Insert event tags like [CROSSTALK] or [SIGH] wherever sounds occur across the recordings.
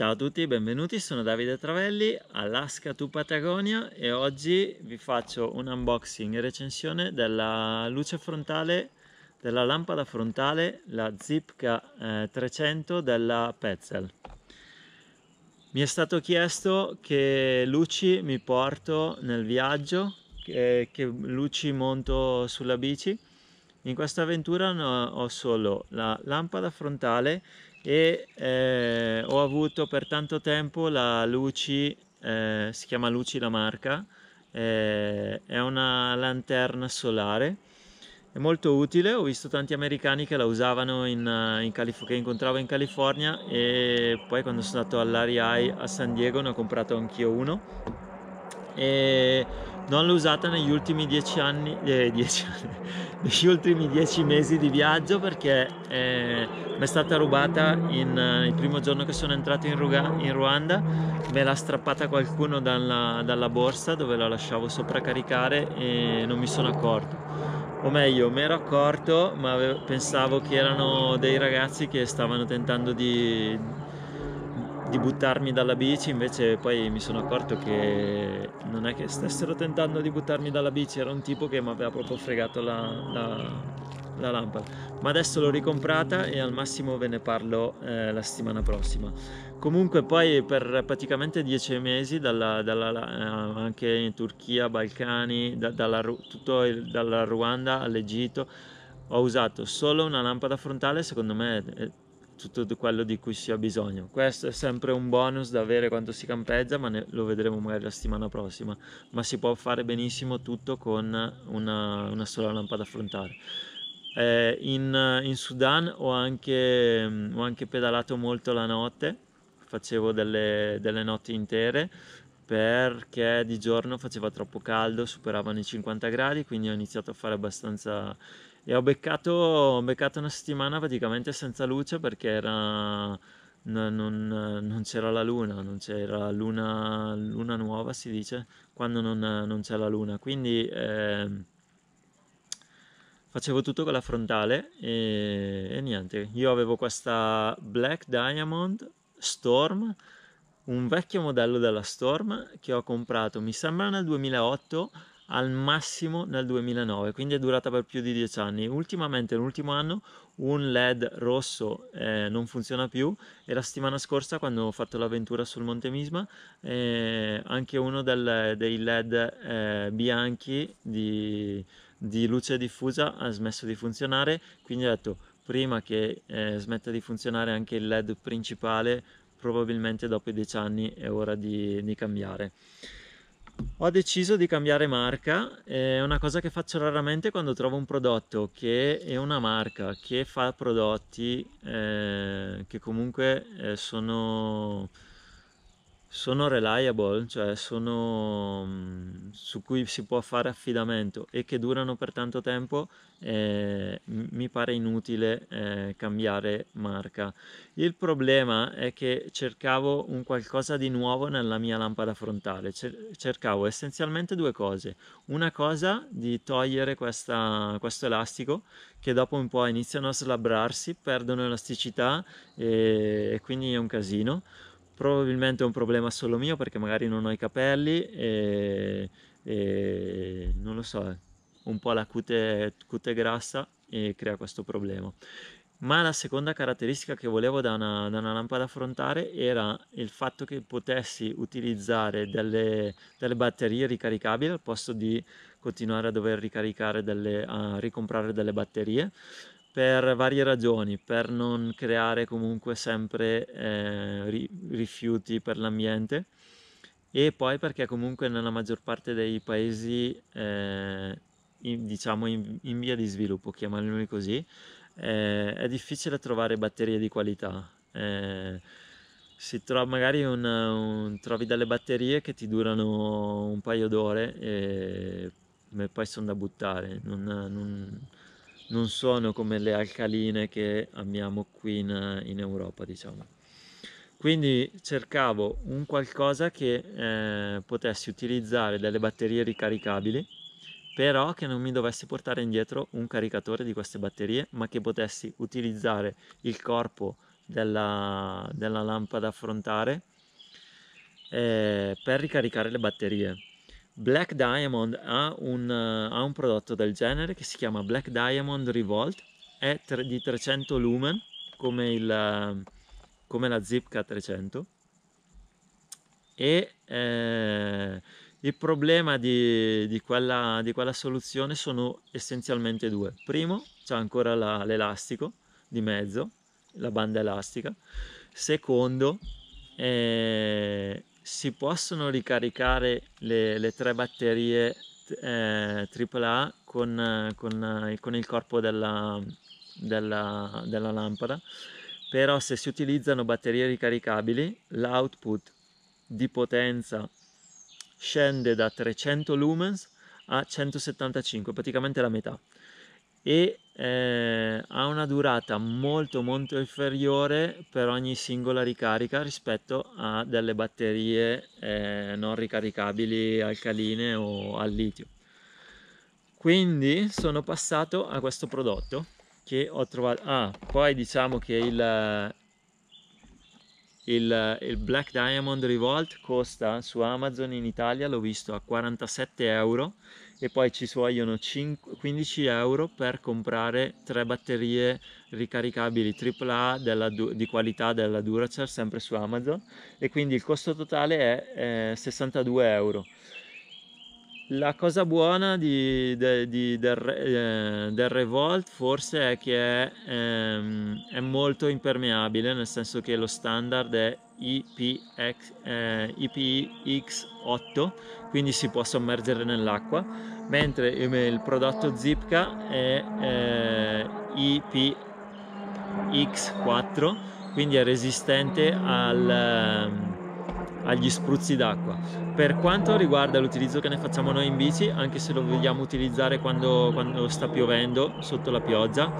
Ciao a tutti, benvenuti, sono Davide Travelli, Alaska to Patagonia e oggi vi faccio un unboxing e recensione della luce frontale, della lampada frontale, la Zipka 300 eh, della Petzel. Mi è stato chiesto che luci mi porto nel viaggio, che, che luci monto sulla bici. In questa avventura ho solo la lampada frontale e eh, ho avuto per tanto tempo la Luci, eh, si chiama Luci la marca, eh, è una lanterna solare, è molto utile, ho visto tanti americani che la usavano in, eh, in che incontravo in California e poi quando sono andato all'ARI a San Diego ne ho comprato anch'io uno. E non l'ho usata negli ultimi dieci anni, eh, [LAUGHS] dieci anni negli ultimi dieci mesi di viaggio perché eh, mi è stata rubata in, eh, il primo giorno che sono entrato in, Ruga, in Ruanda, me l'ha strappata qualcuno dalla, dalla, borsa dove la lasciavo sopracaricare e non mi sono accorto. O meglio, mi ero accorto, ma avevo, pensavo che erano dei ragazzi che stavano tentando di, di buttarmi dalla bici, invece poi mi sono accorto che non è che stessero tentando di buttarmi dalla bici, era un tipo che mi aveva proprio fregato la, la, la lampada. Ma adesso l'ho ricomprata e al massimo ve ne parlo eh, la settimana prossima. Comunque poi per praticamente dieci mesi, dalla, dalla, eh, anche in Turchia, Balcani, da, dalla, tutto il, dalla Ruanda all'Egitto, ho usato solo una lampada frontale, secondo me... È, tutto quello di cui si ha bisogno. Questo è sempre un bonus da avere quando si campeggia, ma ne, lo vedremo magari la settimana prossima. Ma si può fare benissimo tutto con una, una sola lampada frontale. Eh, in, in, Sudan ho anche, mm, ho anche, pedalato molto la notte, facevo delle, delle notti intere perché di giorno faceva troppo caldo, superavano i 50 gradi, quindi ho iniziato a fare abbastanza e ho beccato, ho beccato una settimana praticamente senza luce perché era... Non, non, non, c'era la luna, non c'era luna, luna nuova si dice, quando non, non c'è la luna, quindi eh, facevo tutto con la frontale e, e, niente, io avevo questa Black Diamond Storm, un vecchio modello della Storm che ho comprato, mi sembra nel 2008 al massimo nel 2009, quindi è durata per più di 10 anni. Ultimamente, l'ultimo anno, un LED rosso eh, non funziona più e la settimana scorsa, quando ho fatto l'avventura sul Monte Misma, eh, anche uno del, dei LED eh, bianchi di, di luce diffusa ha smesso di funzionare, quindi ho detto prima che eh, smetta di funzionare anche il led principale probabilmente dopo i 10 anni è ora di, di cambiare ho deciso di cambiare marca, è una cosa che faccio raramente quando trovo un prodotto che è una marca che fa prodotti eh, che comunque eh, sono sono reliable, cioè sono mm, su cui si può fare affidamento e che durano per tanto tempo, eh, mi pare inutile eh, cambiare marca. Il problema è che cercavo un qualcosa di nuovo nella mia lampada frontale, cercavo essenzialmente due cose. Una cosa di togliere questa, questo elastico che dopo un po' iniziano a slabrarsi, perdono elasticità e, e quindi è un casino probabilmente è un problema solo mio perché magari non ho i capelli e, e non lo so, un po' la cute, cute grassa e crea questo problema. Ma la seconda caratteristica che volevo da una, da una lampada affrontare era il fatto che potessi utilizzare delle, delle batterie ricaricabili al posto di continuare a dover ricaricare delle, a ricomprare delle batterie per varie ragioni, per non creare comunque sempre eh, ri rifiuti per l'ambiente e poi perché comunque nella maggior parte dei paesi eh, in, diciamo in, in, via di sviluppo, chiamiamoli così, eh, è difficile trovare batterie di qualità. Eh, si trova magari un, un, trovi delle batterie che ti durano un paio d'ore e, e poi sono da buttare. Non, non, non sono come le alcaline che abbiamo qui in, in Europa, diciamo. Quindi cercavo un qualcosa che eh, potessi utilizzare delle batterie ricaricabili, però che non mi dovesse portare indietro un caricatore di queste batterie, ma che potessi utilizzare il corpo della, della lampada affrontare eh, per ricaricare le batterie Black Diamond ha un, eh, ha un prodotto del genere che si chiama Black Diamond Revolt, è di 300 lumen come, il, eh, come la Zipca 300 e eh, il problema di, di, quella, di, quella, soluzione sono essenzialmente due. Primo, c'è ancora la, l'elastico di mezzo, la banda elastica. Secondo, eh, si possono ricaricare le, le tre batterie eh, AAA con, con, eh, con, il corpo della, della, della lampada, però se si utilizzano batterie ricaricabili l'output di potenza scende da 300 lumens a 175, praticamente la metà e eh, ha una durata molto molto inferiore per ogni singola ricarica rispetto a delle batterie eh, non ricaricabili alcaline o al litio quindi sono passato a questo prodotto che ho trovato ah poi diciamo che il, il, il Black Diamond Revolt costa su Amazon in Italia l'ho visto a 47 euro e poi ci vogliono 5, 15 euro per comprare tre batterie ricaricabili AAA della, di qualità della Duracell sempre su Amazon e quindi il costo totale è eh, 62 euro la cosa buona di, de, di, del, eh, del, Revolt forse è che è, ehm, è, molto impermeabile, nel senso che lo standard è IPX, eh, IPX8, quindi si può sommergere nell'acqua, mentre il prodotto Zipka è eh, IPX4, quindi è resistente al... Ehm, agli spruzzi d'acqua. Per quanto riguarda l'utilizzo che ne facciamo noi in bici, anche se lo vogliamo utilizzare quando, quando sta piovendo, sotto la pioggia,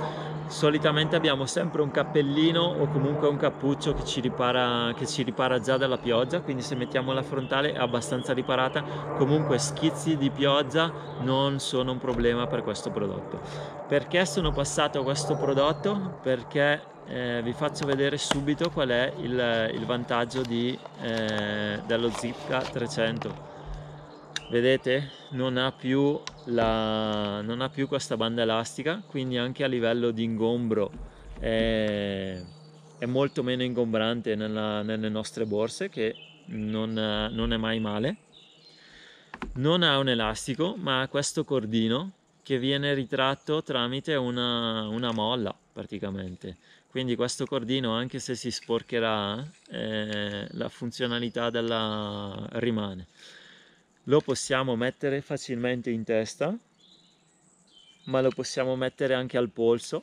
solitamente abbiamo sempre un cappellino o comunque un cappuccio che ci ripara, che ci ripara già dalla pioggia, quindi se mettiamo la frontale è abbastanza riparata, comunque schizzi di pioggia non sono un problema per questo prodotto. Perché sono passato a questo prodotto? Perché eh, vi faccio vedere subito qual è il, il vantaggio di, eh, dello Zipka 300 vedete non ha, la, non ha più questa banda elastica quindi anche a livello di ingombro è, è molto meno ingombrante nella, nelle nostre borse che non, non è mai male non ha un elastico ma ha questo cordino che viene ritratto tramite una, una molla praticamente quindi questo cordino anche se si sporcherà eh, la funzionalità della... rimane lo possiamo mettere facilmente in testa, ma lo possiamo mettere anche al polso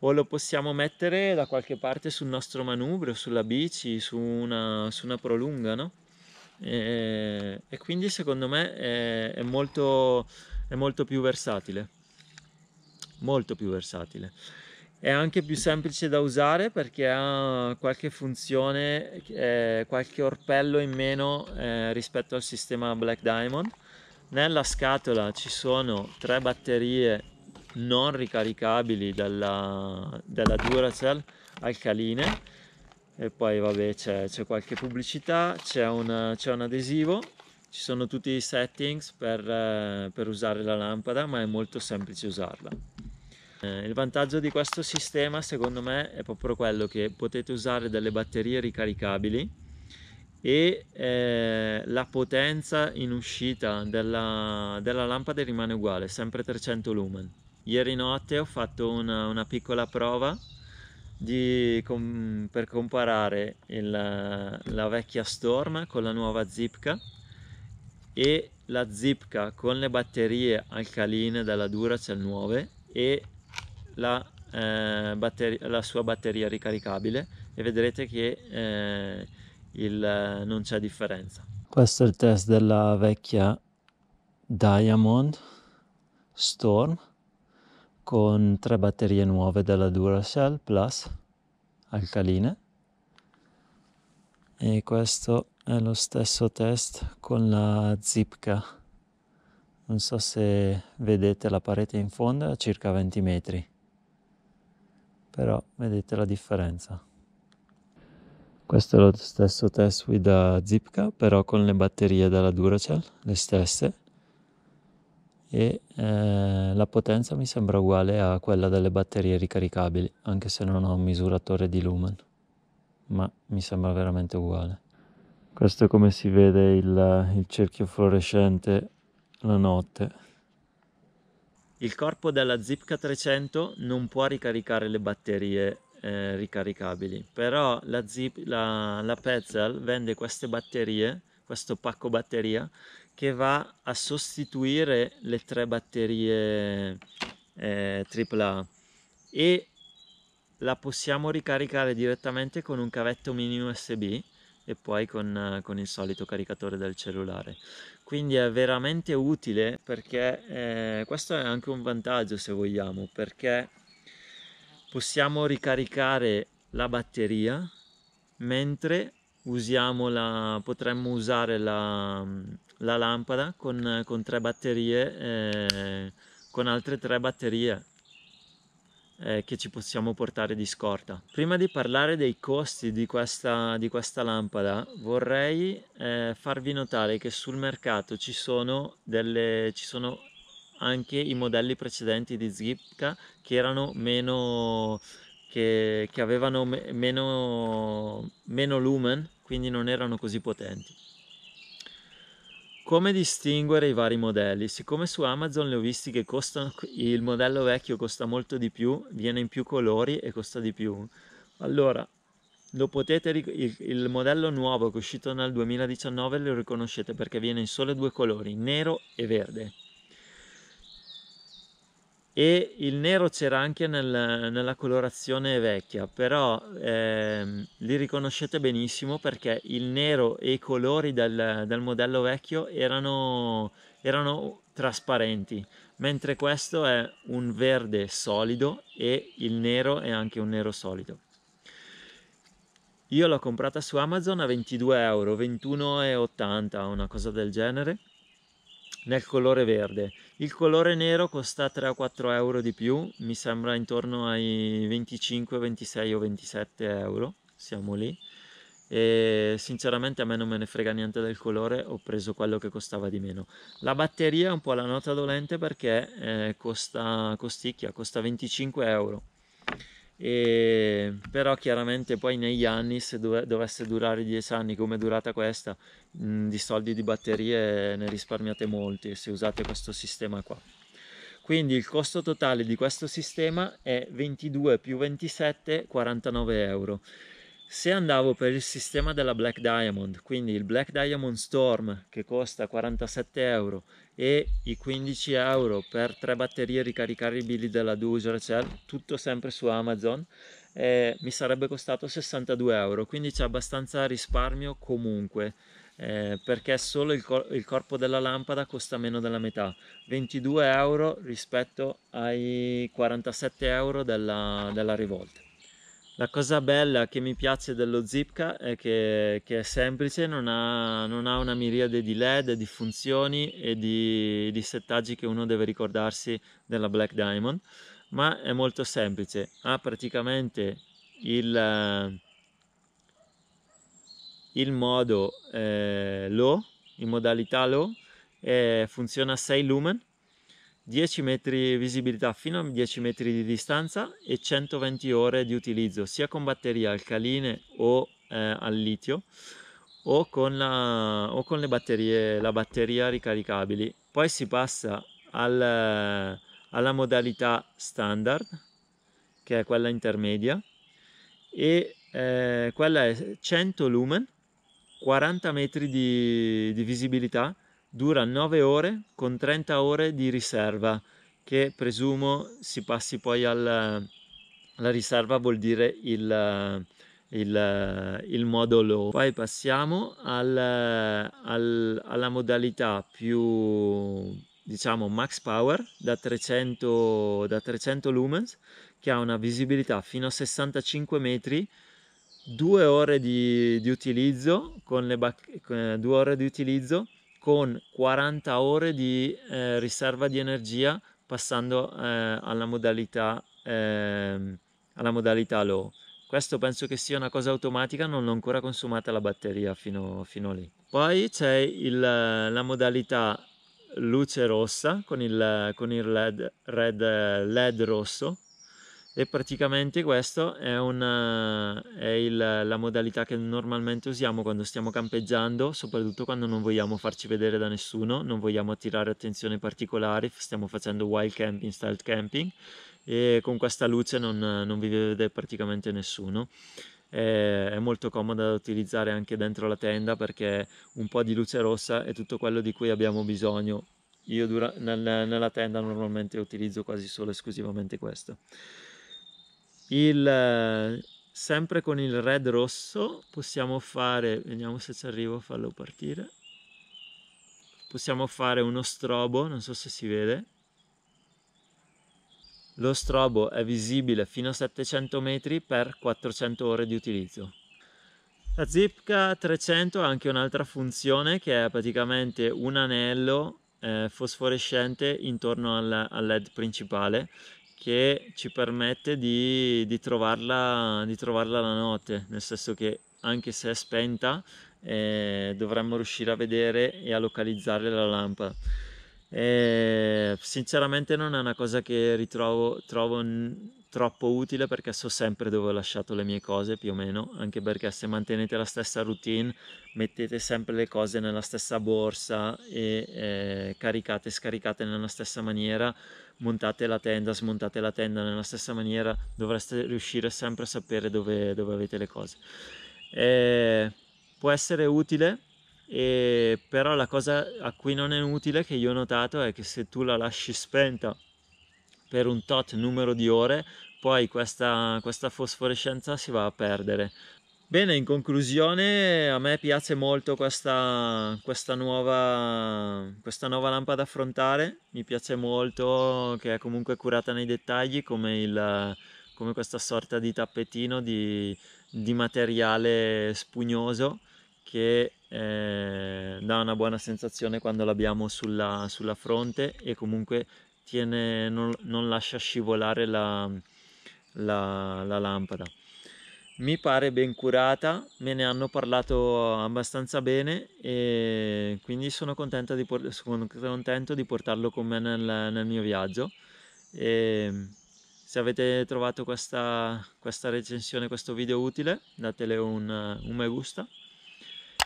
o lo possiamo mettere da qualche parte sul nostro manubrio, sulla bici, su una, su una prolunga, no? E, e, quindi secondo me è, è, molto, è molto più versatile, molto più versatile. È anche più semplice da usare perché ha qualche funzione, eh, qualche orpello in meno eh, rispetto al sistema Black Diamond. Nella scatola ci sono tre batterie non ricaricabili dalla, dalla Duracell alcaline e poi vabbè c'è, qualche pubblicità, c'è, un adesivo, ci sono tutti i settings per, eh, per usare la lampada ma è molto semplice usarla. Eh, il vantaggio di questo sistema secondo me è proprio quello che potete usare delle batterie ricaricabili e eh, la potenza in uscita della, della, lampada rimane uguale, sempre 300 lumen. Ieri notte ho fatto una, una piccola prova di, com, per comparare il, la vecchia Storm con la nuova Zipka e la Zipka con le batterie alcaline della Duracell 9 e la, eh, batter la sua batteria ricaricabile e vedrete che eh, il, non c'è differenza. Questo è il test della vecchia Diamond Storm con tre batterie nuove della Duracell Plus alcaline e questo è lo stesso test con la Zipka non so se vedete la parete in fondo è a circa 20 metri però vedete la differenza questo è lo stesso test qui da Zipka però con le batterie della Duracell le stesse e eh, la potenza mi sembra uguale a quella delle batterie ricaricabili anche se non ho un misuratore di lumen ma mi sembra veramente uguale questo è come si vede il, il cerchio fluorescente la notte il corpo della Zipca 300 non può ricaricare le batterie eh, ricaricabili, però la, Zip, la, la Petzl vende queste batterie, questo pacco batteria, che va a sostituire le tre batterie eh, AAA e la possiamo ricaricare direttamente con un cavetto mini USB e poi con, eh, con, il solito caricatore del cellulare quindi è veramente utile perché eh, questo è anche un vantaggio se vogliamo perché possiamo ricaricare la batteria mentre la, potremmo usare la, la lampada con, con tre batterie eh, con altre tre batterie eh, che ci possiamo portare di scorta. Prima di parlare dei costi di questa, di questa lampada vorrei eh, farvi notare che sul mercato ci sono, delle, ci sono anche i modelli precedenti di Zipka che erano meno che, che avevano me, meno, meno lumen quindi non erano così potenti come distinguere i vari modelli? Siccome su Amazon le ho visti che costano, il modello vecchio costa molto di più, viene in più colori e costa di più. Allora, potete, il, il, modello nuovo che è uscito nel 2019 lo riconoscete perché viene in solo due colori, nero e verde e il nero c'era anche nel, nella colorazione vecchia però ehm, li riconoscete benissimo perché il nero e i colori del, del modello vecchio erano, erano, trasparenti mentre questo è un verde solido e il nero è anche un nero solido io l'ho comprata su Amazon a 22 euro 21,80 una cosa del genere nel colore verde il colore nero costa 3 o 4 euro di più, mi sembra intorno ai 25, 26 o 27 euro, siamo lì. E sinceramente a me non me ne frega niente del colore, ho preso quello che costava di meno. La batteria è un po' la nota dolente perché eh, costa costicchia, costa 25 euro e, però chiaramente poi negli anni se dove, dovesse durare dieci anni come è durata questa mh, di soldi di batterie ne risparmiate molti se usate questo sistema qua quindi il costo totale di questo sistema è 22 più 27 49 euro se andavo per il sistema della Black Diamond, quindi il Black Diamond Storm che costa 47 euro e i 15 euro per tre batterie ricaricabili della Dusher, cioè tutto sempre su Amazon, eh, mi sarebbe costato 62 euro, quindi c'è abbastanza risparmio comunque. Eh, perché solo il, cor il, corpo della lampada costa meno della metà 22 euro rispetto ai 47 euro della, della rivolta la cosa bella che mi piace dello Zipka è che, che è semplice, non ha, non ha, una miriade di LED, di funzioni e di, di settaggi che uno deve ricordarsi della Black Diamond, ma è molto semplice, ha praticamente il, il modo eh, low, in modalità low, eh, funziona a 6 lumen, 10 metri visibilità fino a 10 metri di distanza e 120 ore di utilizzo sia con batterie alcaline o eh, al litio o con, la, o con le batterie la batteria ricaricabili poi si passa al, alla modalità standard che è quella intermedia e eh, quella è 100 lumen 40 metri di, di visibilità dura 9 ore con 30 ore di riserva che presumo si passi poi alla, alla riserva vuol dire il, il, il modo low poi passiamo al, al, alla modalità più diciamo max power da 300, da 300 lumens che ha una visibilità fino a 65 metri due ore di, di utilizzo con le eh, due ore di utilizzo con 40 ore di eh, riserva di energia passando eh, alla, modalità, eh, alla modalità low. Questo penso che sia una cosa automatica, non l'ho ancora consumata la batteria fino, fino lì. Poi c'è il, la modalità luce rossa con il, con il LED, red, LED rosso e praticamente questo è, una, eh, è il, la modalità che normalmente usiamo quando stiamo campeggiando, soprattutto quando non vogliamo farci vedere da nessuno, non vogliamo attirare attenzione particolari stiamo facendo wild camping, stealth camping e con questa luce non, non vi vede praticamente nessuno è molto comoda da utilizzare anche dentro la tenda perché un po' di luce rossa è tutto quello di cui abbiamo bisogno. Io nella tenda normalmente utilizzo quasi solo esclusivamente questo. Il, sempre con il red rosso possiamo fare, vediamo se ci arrivo a farlo partire, possiamo fare uno strobo, non so se si vede, lo strobo è visibile fino a 700 metri per 400 ore di utilizzo. La Zipka 300 ha anche un'altra funzione che è praticamente un anello eh, fosforescente intorno al, al LED principale che ci permette di, di, trovarla, di trovarla la notte, nel senso che anche se è spenta eh, dovremmo riuscire a vedere e a localizzare la lampada. Eh, sinceramente non è una cosa che ritrovo trovo troppo utile perché so sempre dove ho lasciato le mie cose più o meno, anche perché se mantenete la stessa routine mettete sempre le cose nella stessa borsa e eh, caricate e scaricate nella stessa maniera, montate la tenda, smontate la tenda nella stessa maniera, dovreste riuscire sempre a sapere dove, dove avete le cose. Eh, può essere utile, eh, però la cosa a cui non è utile che io ho notato è che se tu la lasci spenta per un tot numero di ore, poi questa, questa fosforescenza si va a perdere. Bene, in conclusione a me piace molto questa, questa, nuova, questa nuova lampada affrontare, mi piace molto che è comunque curata nei dettagli come, il, come questa sorta di tappetino di, di materiale spugnoso che eh, dà una buona sensazione quando l'abbiamo sulla, sulla fronte e comunque tiene, non, non, lascia scivolare la, la, la lampada mi pare ben curata, me ne hanno parlato abbastanza bene e quindi sono contento di, sono contento di portarlo con me nel, nel mio viaggio. E se avete trovato questa, questa, recensione, questo video utile, datele un, un me gusta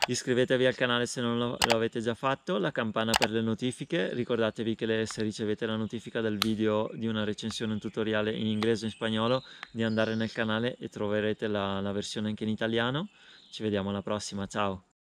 Iscrivetevi al canale se non lo, lo avete già fatto, la campana per le notifiche, ricordatevi che le, se ricevete la notifica del video di una recensione, un tutoriale in inglese o in spagnolo, di andare nel canale e troverete la, la versione anche in italiano. Ci vediamo alla prossima, ciao!